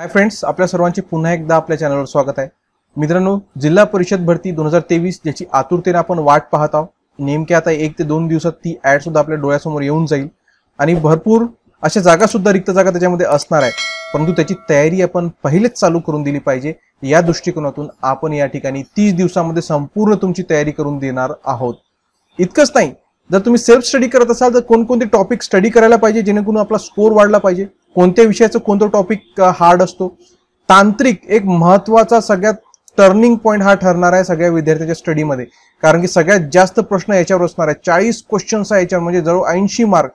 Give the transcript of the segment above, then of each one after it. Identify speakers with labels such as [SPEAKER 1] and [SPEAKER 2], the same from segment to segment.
[SPEAKER 1] hi friends आपल्या सर्वांचे पुन्हा एकदा आपल्या चॅनलवर स्वागत आहे मित्रांनो जिल्हा परिषद भरती दोन हजार तेवीस ज्याची आतुरतेने आपण वाट पाहत आहोत नेमके आता एक ते दोन दिवसात ती ॲड सुद्धा आपल्या डोळ्यासमोर येऊन जाईल आणि भरपूर अशा जागा सुद्धा रिक्त जागा त्याच्यामध्ये असणार आहे परंतु त्याची तयारी आपण पहिलेच चालू करून दिली पाहिजे या दृष्टिकोनातून आपण या ठिकाणी तीस दिवसामध्ये संपूर्ण तुमची तयारी करून देणार आहोत इतकंच नाही जर तुम्ही सेल्फ स्टडी करत असाल तर कोणकोणते टॉपिक स्टडी करायला पाहिजे जेणेकरून आपला स्कोर वाढला पाहिजे कोणत्या विषयाचं कोणतं टॉपिक हार्ड असतो तांत्रिक एक महत्वाचा सगळ्यात टर्निंग पॉईंट हा ठरणार आहे सगळ्या विद्यार्थ्याच्या स्टडीमध्ये कारण की सगळ्यात जास्त प्रश्न याच्यावर असणार आहे चाळीस क्वेश्चन्स हा याच्यावर म्हणजे जवळ ऐंशी मार्क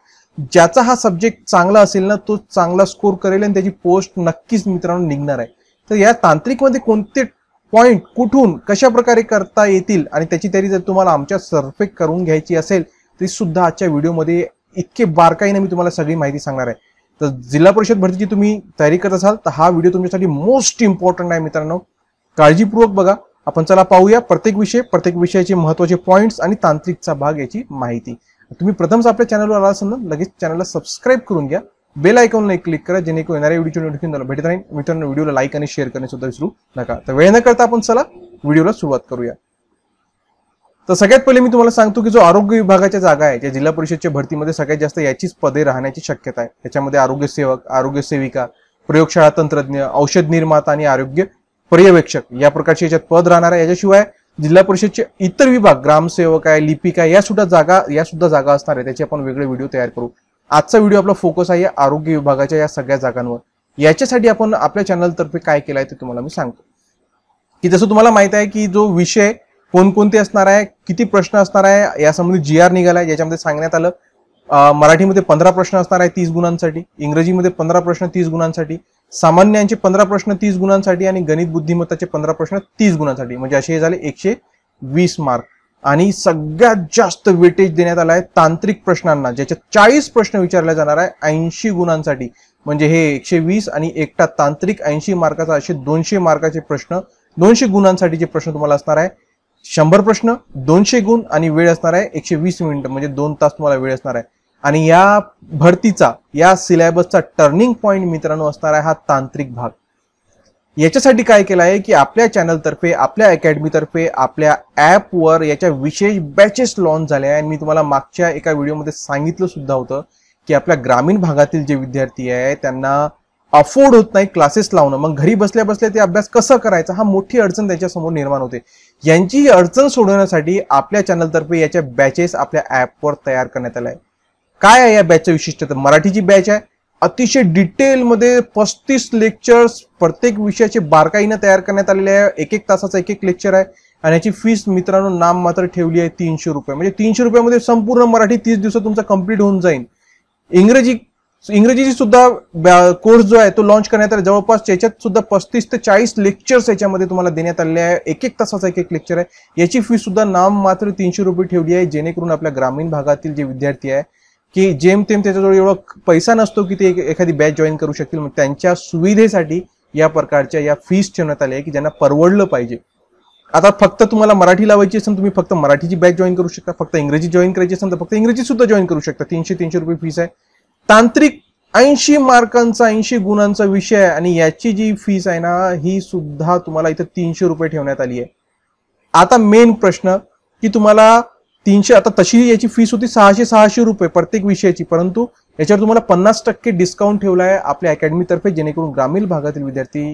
[SPEAKER 1] ज्याचा हा सब्जेक्ट चांगला असेल ना तो चांगला स्कोर करेल आणि त्याची पोस्ट नक्कीच मित्रांनो निघणार आहे तर या तांत्रिकमध्ये कोणते पॉईंट कुठून कशा प्रकारे करता येतील आणि त्याची तरी जर तुम्हाला आमच्या सर्फेक्ट करून घ्यायची असेल तरी सुद्धा आजच्या व्हिडिओमध्ये इतके बारकाईने मी तुम्हाला सगळी माहिती सांगणार आहे तर जिल्हा परिषद भरतीची तुम्ही तयारी करत असाल तर हा व्हिडिओ तुमच्यासाठी मोस्ट इम्पॉर्टंट आहे मित्रांनो काळजीपूर्वक बघा आपण चला पाहूया प्रत्येक विषय प्रत्येक विषयाचे महत्त्वाचे पॉईंट्स आणि तांत्रिकचा भाग याची माहिती तुम्ही प्रथमच आपल्या चॅनलवर आला असाल ना लगेच चॅनलला सबस्क्राईब करून घ्या बेल नाही क्लिक करा जेणेकरून येणाऱ्या व्हिडिओची नोटिफिकेशन भेटत नाही मित्रांनो व्हिडिओला लाईक आणि शेअर करणे सुद्धा विसरू नका तर वेळ न करता आपण चला व्हिडिओला सुरुवात करूया तर सगळ्यात पहिले मी तुम्हाला सांगतो की जो आरोग्य विभागाच्या जागा आहे ज्या जिल्हा परिषदच्या भरतीमध्ये सगळ्यात जास्त याचीच पदे राहण्याची शक्यता आहे त्याच्यामध्ये आरोग्य सेवक आरोग्य सेविका प्रयोगशाळा तंत्रज्ञ औषध निर्माता आणि आरोग्य पर्यवेक्षक या प्रकारचे याच्यात पद राहणार आहे याच्याशिवाय जिल्हा परिषदचे इतर विभाग ग्रामसेवक आहे लिपिका या सुद्धा जागा या सुद्धा जागा असणार आहे त्याचे आपण वेगळे व्हिडिओ तयार करू आजचा व्हिडिओ आपला फोकस आहे आरोग्य विभागाच्या या सगळ्या जागांवर याच्यासाठी आपण आपल्या चॅनलतर्फे काय केलं आहे ते तुम्हाला मी सांगतो की जसं तुम्हाला माहित आहे की जो विषय कोणकोणते असणार आहे किती प्रश्न असणार आहे यासंबंधी जी आर निघाला आहे ज्याच्यामध्ये सांगण्यात आलं मराठीमध्ये पंधरा प्रश्न असणार आहे तीस गुणांसाठी इंग्रजीमध्ये पंधरा प्रश्न तीस गुणांसाठी सामान्यांचे पंधरा प्रश्न तीस गुणांसाठी आणि गणित बुद्धिमत्ताचे पंधरा प्रश्न तीस गुणांसाठी म्हणजे असे हे झाले एकशे वीस मार्क आणि सगळ्यात जास्त वेटेज देण्यात आला आहे तांत्रिक प्रश्नांना ज्याच्यात चाळीस प्रश्न विचारले जाणार आहे ऐंशी गुणांसाठी म्हणजे हे एकशे वीस आणि एकटा तांत्रिक ऐंशी मार्काचा असे दोनशे मार्काचे प्रश्न दोनशे गुणांसाठीचे प्रश्न तुम्हाला असणार आहे शंभर प्रश्न दोनशे गुण आणि वेळ असणार आहे एकशे वीस मिनिट म्हणजे दोन तास तुम्हाला वेळ असणार आहे आणि या भरतीचा या सिलेबसचा टर्निंग पॉईंट मित्रांनो असणार आहे हा तांत्रिक भाग याच्यासाठी काय केलं आहे की आपल्या चॅनलतर्फे आपल्या अकॅडमीतर्फे आपल्या ॲपवर याच्या विशेष बॅचेस लॉन्च झाल्या आहे आणि मी तुम्हाला मागच्या एका व्हिडिओमध्ये सांगितलं सुद्धा होतं की आपल्या ग्रामीण भागातील जे विद्यार्थी आहे त्यांना अफोर्ड होत नाही क्लासेस लावणं मग घरी बसल्या बसल्या ते अभ्यास कसं करायचा हा मोठी अडचण त्याच्यासमोर निर्माण होते यांची अडचण सोडवण्यासाठी आपल्या चॅनलतर्फे याच्या बॅचेस आपल्या ॲपवर तयार करण्यात आल्या आहे काय आहे या बॅचचं विशिष्ट तर मराठीची बॅच आहे अतिशय डिटेलमध्ये पस्तीस लेक्चर्स प्रत्येक विषयाचे बारकाईनं तयार करण्यात आलेले आहे एक एक तासाचा एक एक लेक्चर आहे आणि याची फीस मित्रांनो नाम मात्र ठेवली आहे तीनशे रुपये म्हणजे तीनशे रुपयामध्ये संपूर्ण मराठी तीस दिवसात तुमचा कंप्लीट होऊन जाईल इंग्रजी इंग्रजीची सुद्धा कोर्स जो आहे तो लॉन्च करण्यात आला जवळपास त्याच्यात सुद्धा पस्तीस ते चाळीस लेक्चर्स याच्यामध्ये तुम्हाला देण्यात आले आहे एक एक तासाचा एक एक लेक्चर आहे याची फी सुद्धा नाम मात्र तीनशे रुपये ठेवली आहे जेणेकरून आपल्या ग्रामीण भागातील जे विद्यार्थी आहे की जेमतेम त्याच्याजवळ एवढा पैसा नसतो की ते एखादी बॅच जॉईन करू शकतील मग त्यांच्या सुविधेसाठी या प्रकारच्या या फीस ठेवण्यात आल्या आहे की ज्यांना परवडलं पाहिजे आता फक्त तुम्हाला मराठी लावायची असेल तुम्ही फक्त मराठीची बॅच जॉईन करू शकता फक्त इंग्रजी जॉईन करायची असेल तर फक्त इंग्रजी सुद्धा जॉईन करू शकता तीनशे तीनशे रुपये फीस आहे तांत्रिक ऐंशी मार्कांचा ऐंशी गुणांचा विषय आहे आणि याची जी फीस आहे ना ही सुद्धा तुम्हाला इथं तीनशे रुपये ठेवण्यात आली आहे आता मेन प्रश्न की तुम्हाला तीनशे आता तशी याची फीस होती सहाशे सहाशे रुपये प्रत्येक विषयाची परंतु याच्यावर तुम्हाला पन्नास टक्के डिस्काउंट ठेवला आहे आपल्या अकॅडमीतर्फे जेणेकरून ग्रामीण भागातील विद्यार्थी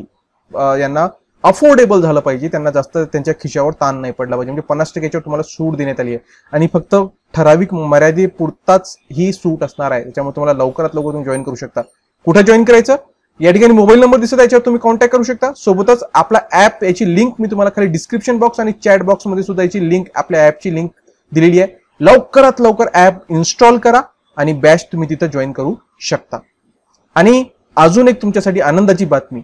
[SPEAKER 1] यांना अफोर्डेबल झालं पाहिजे त्यांना जास्त त्यांच्या खिशावर ताण नाही पडला पाहिजे म्हणजे पन्नास टक्क्याच्यावर तुम्हाला सूट देण्यात आली आहे आणि फक्त ठराविक मर्यादेपुरताच ही सूट असणार आहे त्याच्यामुळे तुम्हाला लवकरात लवकर तुम्ही जॉईन करू शकता कुठे जॉईन करायचं या ठिकाणी मोबाईल नंबर दिसत आहे याच्यावर तुम्ही कॉन्टॅक्ट करू शकता सोबतच आपला ऍप याची लिंक मी तुम्हाला खाली डिस्क्रिप्शन बॉक्स आणि चॅट बॉक्समध्ये सुद्धा याची लिंक आपल्या ऍपची लिंक दिलेली आहे लवकरात लवकर ऍप इन्स्टॉल करा आणि बॅच तुम्ही तिथं जॉईन करू शकता आणि अजून एक तुमच्यासाठी आनंदाची बातमी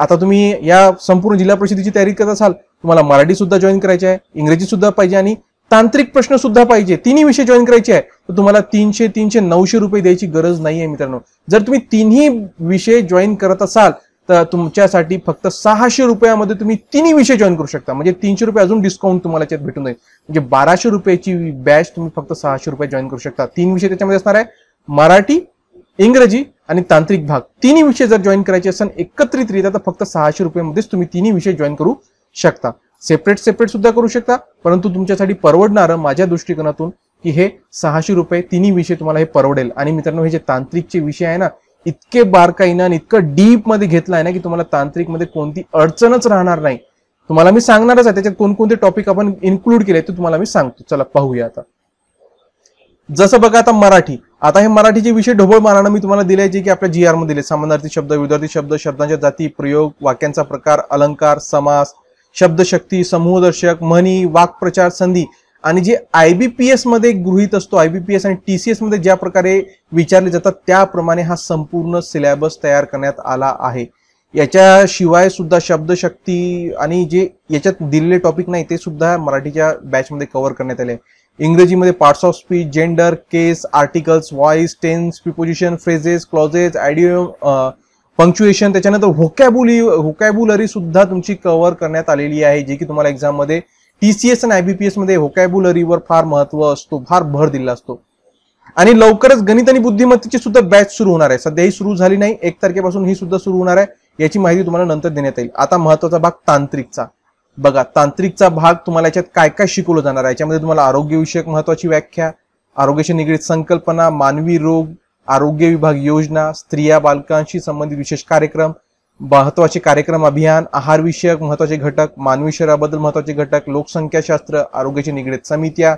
[SPEAKER 1] आता तुम्ही या संपूर्ण जिल्हा परिषदेची तयारी करत असाल तुम्हाला मराठी सुद्धा जॉईन करायची आहे इंग्रजी सुद्धा पाहिजे आणि तांत्रिक प्रश्न सुद्धा पाहिजे तिन्ही विषय जॉईन करायचे आहे तर तुम्हाला तीनशे तीनशे नऊशे रुपये द्यायची गरज नाही आहे मित्रांनो जर तुम्ही तिन्ही विषय जॉईन करत असाल तर तुमच्यासाठी फक्त सहाशे रुपयामध्ये तुम्ही तिन्ही विषय जॉईन करू शकता म्हणजे तीनशे रुपये अजून डिस्काउंट तुम्हाला याच्यात भेटून जाईल म्हणजे बाराशे रुपयाची बॅच तुम्ही फक्त सहाशे रुपये जॉईन करू शकता तीन विषय त्याच्यामध्ये असणार आहे मराठी इंग्रजी आणि तांत्रिक भाग तिन्ही विषय जर जॉईन करायचे असेल एकत्रितरित्या तर फक्त सहाशे रुपयामध्येच तुम्ही तिन्ही विषय जॉईन करू शकता सेपरेट सेपरेट सुद्धा करू शकता परंतु तुमच्यासाठी परवडणारं माझ्या दृष्टिकोनातून की हे सहाशे रुपये तिन्ही विषय तुम्हाला हे परवडेल आणि मित्रांनो हे जे तांत्रिकचे विषय आहे ना इतके बारकाईनं आणि इतकं डीपमध्ये घेतलं आहे ना की तुम्हाला तांत्रिकमध्ये कोणती अडचणच राहणार नाही तुम्हाला मी सांगणारच आहे त्याच्यात कोणकोणते टॉपिक आपण इन्क्लूड केले ते तुम्हाला मी सांगतो चला पाहूया आता जसं बघा आता मराठी आता हे मराठीचे विषय ढोबळ मारणं मी तुम्हाला दिले जे की आपल्या जी मध्ये दिले समानार्थी शब्द विद्यार्थी शब्द शब्दांच्या जाती प्रयोग वाक्यांचा प्रकार अलंकार समास शब्दशक्ती समूहदर्शक म्हणी वाक्प्रचार संधी आणि जे आय बी पी गृहित असतो आय बी पी एस आणि टी सी मध्ये ज्या प्रकारे विचारले जातात त्याप्रमाणे हा संपूर्ण सिलेबस तयार करण्यात आला आहे याच्याशिवाय सुद्धा शब्दशक्ती आणि जे याच्यात दिलेले टॉपिक नाही ते सुद्धा मराठीच्या बॅच मध्ये कव्हर करण्यात आले आहे इंग्रजीमध्ये parts of speech gender case articles voice tense preposition phrases clauses आयडिओ पंक्च्युएशन त्याच्यानंतर होकॅबुली होकॅबुलरी सुद्धा तुमची कव्हर करण्यात आलेली आहे जे की तुम्हाला एक्झाममध्ये टी सी एस आणि आय बी पी एसमध्ये वर फार महत्व असतो फार भर दिला असतो आणि लवकरच गणित आणि बुद्धिमत्तेची सुद्धा बॅच सुरू होणार आहे सध्या ही सुरू झाली नाही एक तारखेपासून ही सुद्धा सुरू होणार आहे याची माहिती तुम्हाला नंतर देण्यात येईल आता महत्वाचा भाग तांत्रिकचा बघा तांत्रिकचा भाग तुम्हाला याच्यात काय काय शिकवलं जाणार आहे याच्यामध्ये तुम्हाला आरोग्यविषयक महत्वाची व्याख्या आरोग्याशी निगडीत संकल्पना मानवी रोग आरोग्य विभाग योजना स्त्रिया बालकांशी संबंधित विशेष कार्यक्रम महत्वाचे कार्यक्रम अभियान आहारविषयक महत्वाचे घटक मानवी शरीराबद्दल महत्वाचे घटक लोकसंख्याशास्त्र आरोग्याशी निगडीत समित्या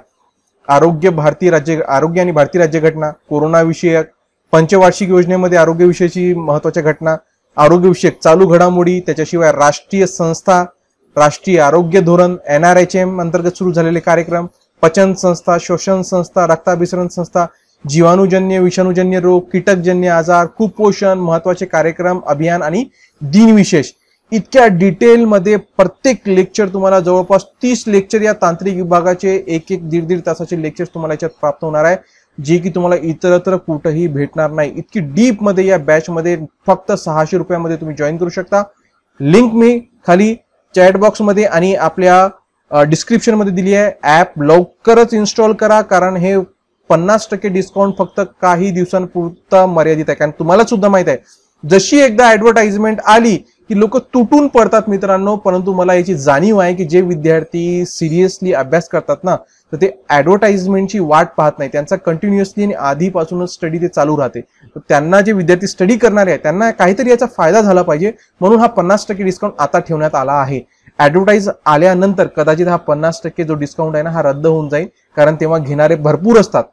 [SPEAKER 1] आरोग्य भारतीय राज्य आरोग्य आणि भारतीय राज्यघटना कोरोनाविषयक पंचवार्षिक योजनेमध्ये आरोग्यविषयीची महत्वाच्या घटना आरोग्यविषयक चालू घडामोडी त्याच्याशिवाय राष्ट्रीय संस्था राष्ट्रीय आरोग्य धोरण एन आर एच एम अंतर्गत सुरू झालेले कार्यक्रम पचन संस्था शोषण संस्था रक्ताभिसरण संस्था जीवाणूजन्य विषाणूजन्य रोग कीटकजन्य आजार कुपोषण महत्वाचे कार्यक्रम अभियान आणि दिनविशेष इतक्या डिटेलमध्ये प्रत्येक लेक्चर तुम्हाला जवळपास तीस लेक्चर या तांत्रिक विभागाचे एक एक दीड दीड तासाचे लेक्चर्स तुम्हाला याच्यात प्राप्त होणार आहे जे की तुम्हाला इतरत्र कुठंही भेटणार नाही इतकी डीप मध्ये या बॅच मध्ये फक्त सहाशे रुपयामध्ये तुम्ही जॉईन करू शकता लिंक मी खाली चॅट बॉक्समध्ये आणि आपल्या मध्ये दिली आहे ॲप लवकरच इन्स्टॉल करा कारण हे पन्नास टक्के डिस्काउंट फक्त काही दिवसांपुरता मर्यादित आहे कारण तुम्हाला सुद्धा माहित आहे जशी एकदा ॲडव्हर्टाइजमेंट आली की लोक तुटून पडतात मित्रांनो परंतु मला याची जाणीव आहे की जे विद्यार्थी सिरियसली अभ्यास करतात ना तर ते ऍडव्हर्टाइजमेंटची वाट पाहत नाही त्यांचा कंटिन्युअसली आणि आधीपासूनच स्टडी ते चालू राहते तर त्यांना जे विद्यार्थी स्टडी करणारे आहेत त्यांना काहीतरी याचा फायदा झाला पाहिजे म्हणून हा पन्नास टक्के डिस्काउंट आता ठेवण्यात आला आहे ॲडव्हर्टाईज आल्यानंतर कदाचित हा पन्नास टक्के जो डिस्काउंट आहे ना हा रद्द होऊन जाईल कारण तेव्हा घेणारे भरपूर असतात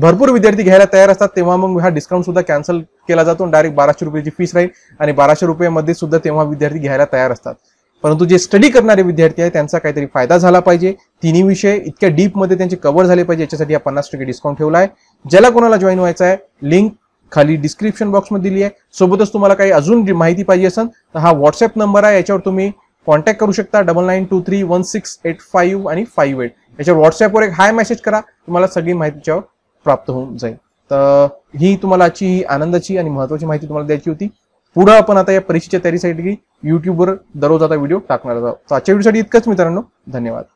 [SPEAKER 1] भरपूर विद्यार्थी घ्यायला तयार असतात तेव्हा मग हा डिस्काउंट सुद्धा कॅन्सल केला जातो डायरेक्ट बाराशे रुपयाची फीस राहील आणि बाराशे रुपयामध्ये सुद्धा तेव्हा विद्यार्थी घ्यायला तयार असतात परंतु जे स्टडी करणारे विद्यार्थी आहेत त्यांचा काहीतरी फायदा झाला पाहिजे तिन्ही विषय इतक्या डीपमध्ये त्यांचे कव्हर झाले पाहिजे याच्यासाठी हा पन्नास टक्के डिस्काउंट ठेवला आहे ज्याला कोणाला जॉईन व्हायचा आहे लिंक खाली डिस्क्रिप्शन बॉक्समध्ये दिली आहे सोबतच तुम्हाला काही अजून माहिती पाहिजे असेल तर हा व्हॉट्सअप नंबर आहे याच्यावर तुम्ही कॉन्टॅक्ट करू शकता double nine two three one six eight five आणि फाईव्ह एट याच्यावर व्हॉट्सअपवर एक हाय मेसेज करा तुम्हाला सगळी त्याच्यावर प्राप्त होऊन जाईल तर ही तुम्हालाची आनंदाची आणि महत्वाची माहिती तुम्हाला द्यायची होती पुढं आपण आता या परीक्षेच्या तयारीसाठी युट्यूबवर दररोज आता व्हिडिओ टाकणार आहोत आजच्या व्हिडिओसाठी इतकंच मित्रांनो धन्यवाद